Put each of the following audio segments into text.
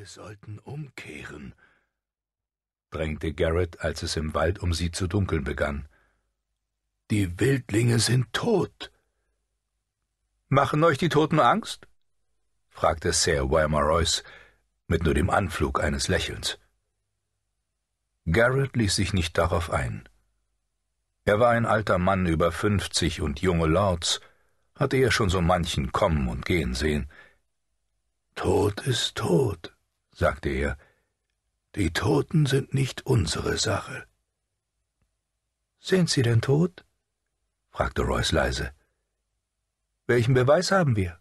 Wir sollten umkehren, drängte Garrett, als es im Wald um sie zu dunkeln begann. Die Wildlinge sind tot. Machen euch die Toten Angst? fragte Sir Wilmer Royce mit nur dem Anflug eines Lächelns. Garrett ließ sich nicht darauf ein. Er war ein alter Mann über fünfzig und junge Lords, hatte er schon so manchen kommen und gehen sehen. Tod ist tot, sagte er, die Toten sind nicht unsere Sache. Sind sie denn tot? fragte Royce leise. Welchen Beweis haben wir?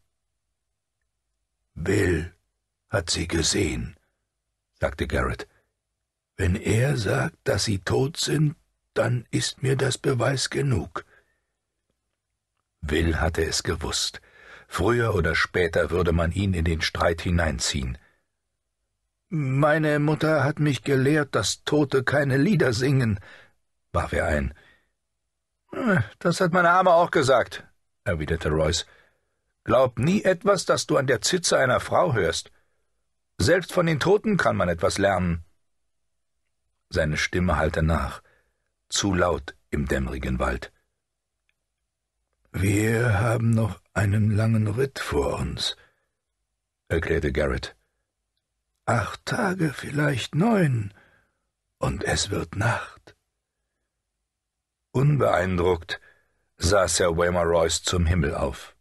Will hat sie gesehen, sagte Garrett. Wenn er sagt, dass sie tot sind, dann ist mir das Beweis genug. Will hatte es gewusst. Früher oder später würde man ihn in den Streit hineinziehen. Meine Mutter hat mich gelehrt, dass Tote keine Lieder singen, warf er ein. Äh, das hat meine Arme auch gesagt, erwiderte Royce. Glaub nie etwas, das du an der Zitze einer Frau hörst. Selbst von den Toten kann man etwas lernen. Seine Stimme hallte nach, zu laut im dämmerigen Wald. Wir haben noch einen langen Ritt vor uns, erklärte Garrett acht Tage, vielleicht neun, und es wird Nacht. Unbeeindruckt sah Sir Waymer Royce zum Himmel auf.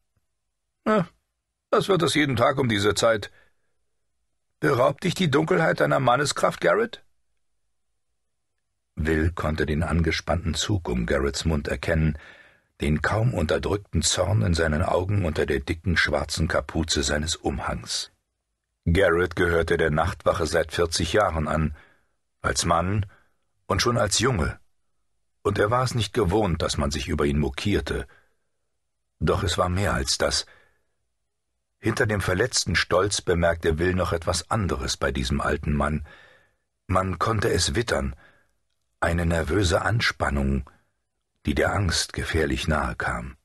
Na, was wird es jeden Tag um diese Zeit? Beraubt dich die Dunkelheit deiner Manneskraft, Garrett? Will konnte den angespannten Zug um Garretts Mund erkennen, den kaum unterdrückten Zorn in seinen Augen unter der dicken schwarzen Kapuze seines Umhangs. Garrett gehörte der Nachtwache seit 40 Jahren an, als Mann und schon als Junge, und er war es nicht gewohnt, dass man sich über ihn mokierte. Doch es war mehr als das. Hinter dem verletzten Stolz bemerkte Will noch etwas anderes bei diesem alten Mann. Man konnte es wittern, eine nervöse Anspannung, die der Angst gefährlich nahe kam.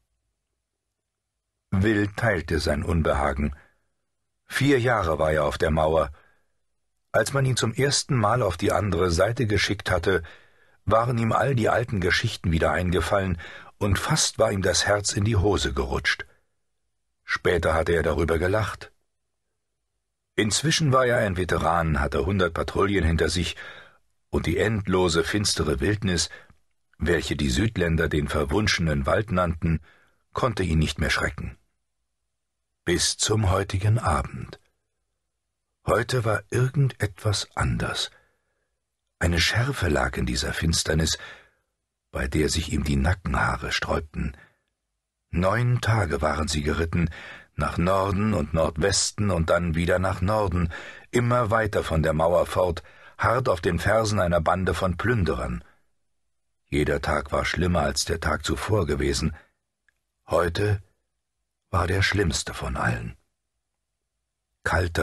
Will teilte sein Unbehagen, Vier Jahre war er auf der Mauer. Als man ihn zum ersten Mal auf die andere Seite geschickt hatte, waren ihm all die alten Geschichten wieder eingefallen, und fast war ihm das Herz in die Hose gerutscht. Später hatte er darüber gelacht. Inzwischen war er ein Veteran, hatte hundert Patrouillen hinter sich, und die endlose, finstere Wildnis, welche die Südländer den verwunschenen Wald nannten, konnte ihn nicht mehr schrecken bis zum heutigen Abend. Heute war irgendetwas anders. Eine Schärfe lag in dieser Finsternis, bei der sich ihm die Nackenhaare sträubten. Neun Tage waren sie geritten, nach Norden und Nordwesten und dann wieder nach Norden, immer weiter von der Mauer fort, hart auf den Fersen einer Bande von Plünderern. Jeder Tag war schlimmer als der Tag zuvor gewesen. Heute war der schlimmste von allen. Kalter